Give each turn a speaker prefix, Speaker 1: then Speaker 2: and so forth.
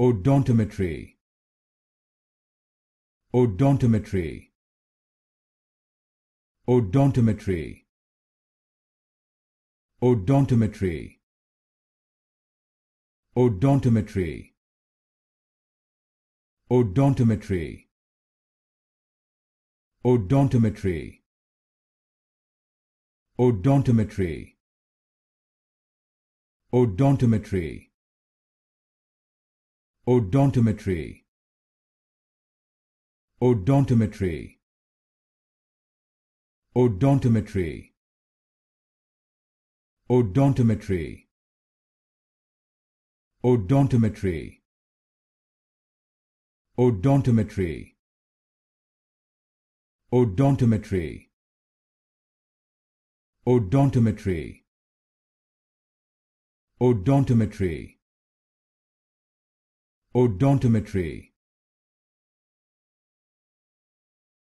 Speaker 1: odontometry odontometry odontometry odontometry odontometry odontometry odontometry odontometry odontometry Odontometry Odontometry Odontometry Odontometry Odontometry Odontometry Odontometry Odontometry Odontometry Odontometry.